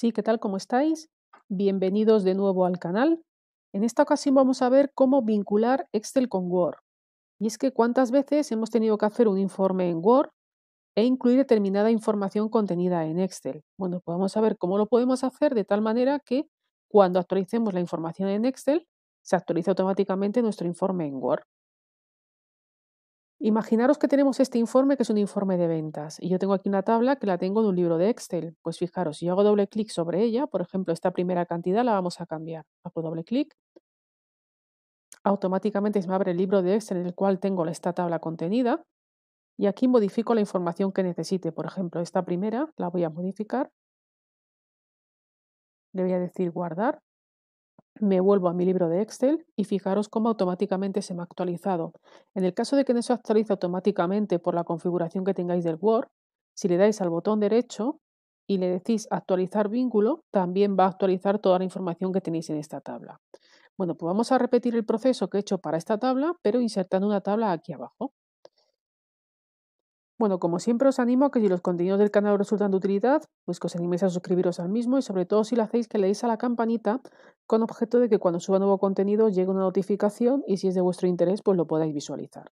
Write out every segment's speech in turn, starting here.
Sí, ¿qué tal? ¿Cómo estáis? Bienvenidos de nuevo al canal. En esta ocasión vamos a ver cómo vincular Excel con Word. Y es que cuántas veces hemos tenido que hacer un informe en Word e incluir determinada información contenida en Excel. Bueno, pues vamos a ver cómo lo podemos hacer de tal manera que cuando actualicemos la información en Excel, se actualiza automáticamente nuestro informe en Word. Imaginaros que tenemos este informe que es un informe de ventas y yo tengo aquí una tabla que la tengo de un libro de Excel. Pues fijaros, si yo hago doble clic sobre ella, por ejemplo, esta primera cantidad la vamos a cambiar. Hago doble clic, automáticamente se me abre el libro de Excel en el cual tengo esta tabla contenida y aquí modifico la información que necesite. Por ejemplo, esta primera la voy a modificar. Le voy a decir guardar me vuelvo a mi libro de Excel y fijaros cómo automáticamente se me ha actualizado. En el caso de que no se actualice automáticamente por la configuración que tengáis del Word, si le dais al botón derecho y le decís actualizar vínculo, también va a actualizar toda la información que tenéis en esta tabla. Bueno, pues vamos a repetir el proceso que he hecho para esta tabla, pero insertando una tabla aquí abajo. Bueno, como siempre os animo a que si los contenidos del canal resultan de utilidad, pues que os animéis a suscribiros al mismo y sobre todo si lo hacéis que le a la campanita con objeto de que cuando suba nuevo contenido llegue una notificación y si es de vuestro interés pues lo podáis visualizar.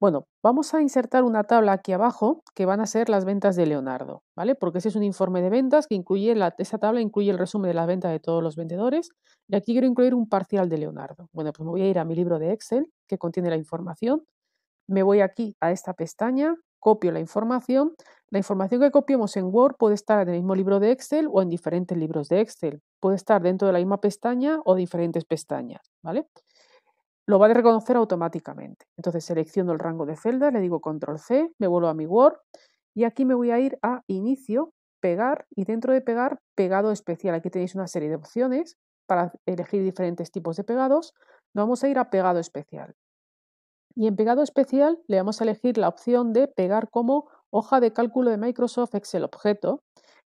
Bueno, vamos a insertar una tabla aquí abajo que van a ser las ventas de Leonardo, ¿vale? Porque ese es un informe de ventas que incluye, la, esa tabla incluye el resumen de las ventas de todos los vendedores y aquí quiero incluir un parcial de Leonardo. Bueno, pues me voy a ir a mi libro de Excel que contiene la información, me voy aquí a esta pestaña copio la información. La información que copiemos en Word puede estar en el mismo libro de Excel o en diferentes libros de Excel. Puede estar dentro de la misma pestaña o diferentes pestañas, ¿vale? Lo va a reconocer automáticamente. Entonces selecciono el rango de celda le digo control C, me vuelvo a mi Word y aquí me voy a ir a inicio, pegar y dentro de pegar, pegado especial. Aquí tenéis una serie de opciones para elegir diferentes tipos de pegados. vamos a ir a pegado especial. Y en pegado especial le vamos a elegir la opción de pegar como hoja de cálculo de Microsoft Excel objeto.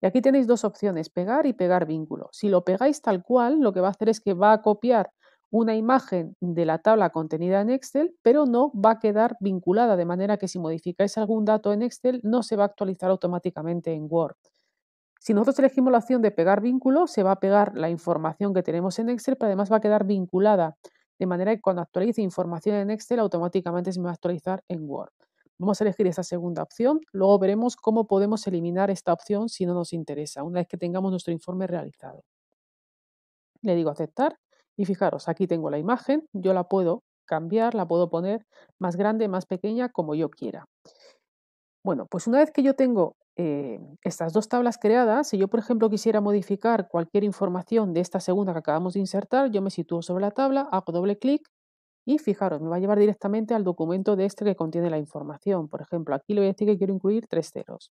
Y aquí tenéis dos opciones, pegar y pegar vínculo. Si lo pegáis tal cual, lo que va a hacer es que va a copiar una imagen de la tabla contenida en Excel, pero no va a quedar vinculada, de manera que si modificáis algún dato en Excel no se va a actualizar automáticamente en Word. Si nosotros elegimos la opción de pegar vínculo, se va a pegar la información que tenemos en Excel, pero además va a quedar vinculada de manera que cuando actualice información en Excel automáticamente se me va a actualizar en Word. Vamos a elegir esta segunda opción, luego veremos cómo podemos eliminar esta opción si no nos interesa, una vez que tengamos nuestro informe realizado. Le digo aceptar y fijaros, aquí tengo la imagen, yo la puedo cambiar, la puedo poner más grande, más pequeña, como yo quiera. Bueno, pues una vez que yo tengo eh, estas dos tablas creadas, si yo, por ejemplo, quisiera modificar cualquier información de esta segunda que acabamos de insertar, yo me sitúo sobre la tabla, hago doble clic y fijaros, me va a llevar directamente al documento de este que contiene la información. Por ejemplo, aquí le voy a decir que quiero incluir tres ceros.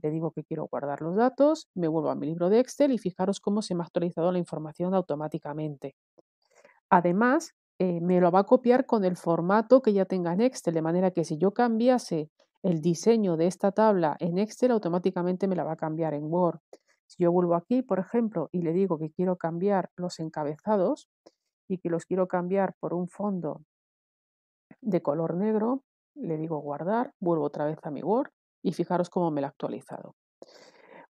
Le digo que quiero guardar los datos, me vuelvo a mi libro de Excel y fijaros cómo se me ha actualizado la información automáticamente. Además, eh, me lo va a copiar con el formato que ya tenga en Excel, de manera que si yo cambiase el diseño de esta tabla en Excel, automáticamente me la va a cambiar en Word. Si yo vuelvo aquí, por ejemplo, y le digo que quiero cambiar los encabezados y que los quiero cambiar por un fondo de color negro, le digo guardar, vuelvo otra vez a mi Word y fijaros cómo me lo ha actualizado.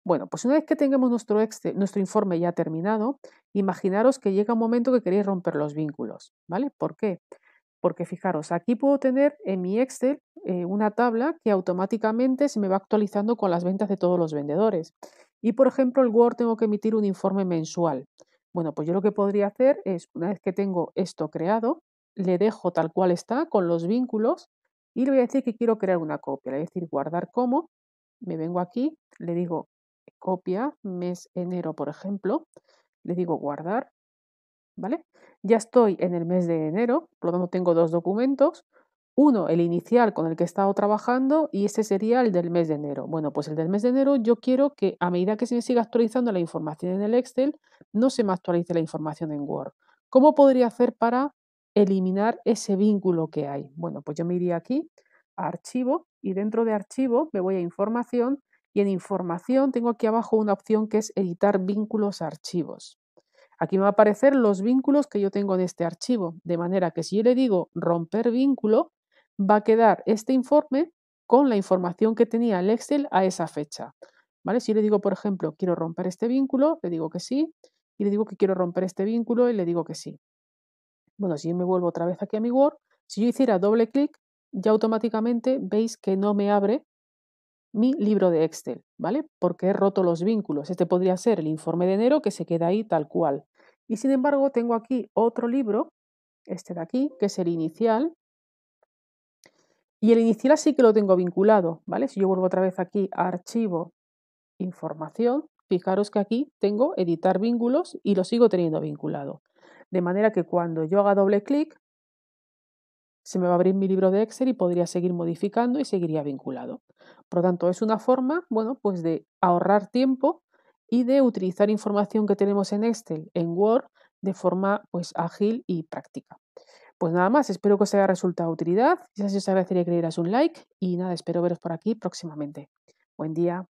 Bueno, pues una vez que tengamos nuestro, nuestro informe ya terminado, imaginaros que llega un momento que queréis romper los vínculos, ¿vale? ¿Por qué? Porque fijaros, aquí puedo tener en mi Excel eh, una tabla que automáticamente se me va actualizando con las ventas de todos los vendedores. Y por ejemplo, el Word tengo que emitir un informe mensual. Bueno, pues yo lo que podría hacer es, una vez que tengo esto creado, le dejo tal cual está con los vínculos y le voy a decir que quiero crear una copia. Le voy a decir guardar como. Me vengo aquí, le digo copia, mes enero, por ejemplo. Le digo guardar ¿vale? Ya estoy en el mes de enero, por lo tanto tengo dos documentos. Uno, el inicial con el que he estado trabajando y ese sería el del mes de enero. Bueno, pues el del mes de enero yo quiero que a medida que se me siga actualizando la información en el Excel, no se me actualice la información en Word. ¿Cómo podría hacer para eliminar ese vínculo que hay? Bueno, pues yo me iría aquí a archivo y dentro de archivo me voy a información y en información tengo aquí abajo una opción que es editar vínculos a archivos. Aquí me va a aparecer los vínculos que yo tengo en este archivo, de manera que si yo le digo romper vínculo, va a quedar este informe con la información que tenía el Excel a esa fecha. ¿Vale? Si yo le digo, por ejemplo, quiero romper este vínculo, le digo que sí, y le digo que quiero romper este vínculo y le digo que sí. Bueno, si yo me vuelvo otra vez aquí a mi Word, si yo hiciera doble clic, ya automáticamente veis que no me abre mi libro de Excel, ¿vale? Porque he roto los vínculos. Este podría ser el informe de enero que se queda ahí tal cual. Y sin embargo, tengo aquí otro libro, este de aquí, que es el inicial. Y el inicial sí que lo tengo vinculado, ¿vale? Si yo vuelvo otra vez aquí a archivo, información, fijaros que aquí tengo editar vínculos y lo sigo teniendo vinculado. De manera que cuando yo haga doble clic, se me va a abrir mi libro de Excel y podría seguir modificando y seguiría vinculado. Por lo tanto, es una forma, bueno, pues de ahorrar tiempo y de utilizar información que tenemos en Excel, en Word, de forma pues ágil y práctica. Pues nada más, espero que os haya resultado de utilidad. si os agradecería que le un like y nada, espero veros por aquí próximamente. Buen día.